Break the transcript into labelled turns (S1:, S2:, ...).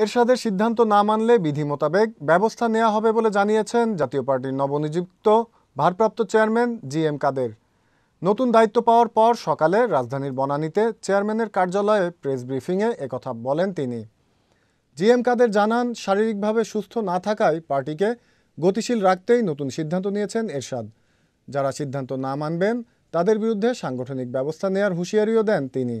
S1: এরশাদের সিদ্ধান্ত না মানলে বিধি মোতাবেক ব্যবস্থা নেওয়া হবে বলে জানিয়েছেন জাতীয় পার্টির নবনিযুক্ত ভারপ্রাপ্ত চেয়ারম্যান জি এম কাদের নতুন দায়িত্ব পাওয়ার পর সকালে রাজধানীর বনানীতে চেয়ারম্যানের কার্যালয়ে প্রেস ব্রিফিংয়ে একথা বলেন তিনি জি এম কাদের জানান শারীরিকভাবে সুস্থ না থাকায় পার্টিকে গতিশীল রাখতেই নতুন সিদ্ধান্ত নিয়েছেন এরশাদ যারা সিদ্ধান্ত না মানবেন তাদের বিরুদ্ধে সাংগঠনিক ব্যবস্থা নেয়ার হুঁশিয়ারিও দেন তিনি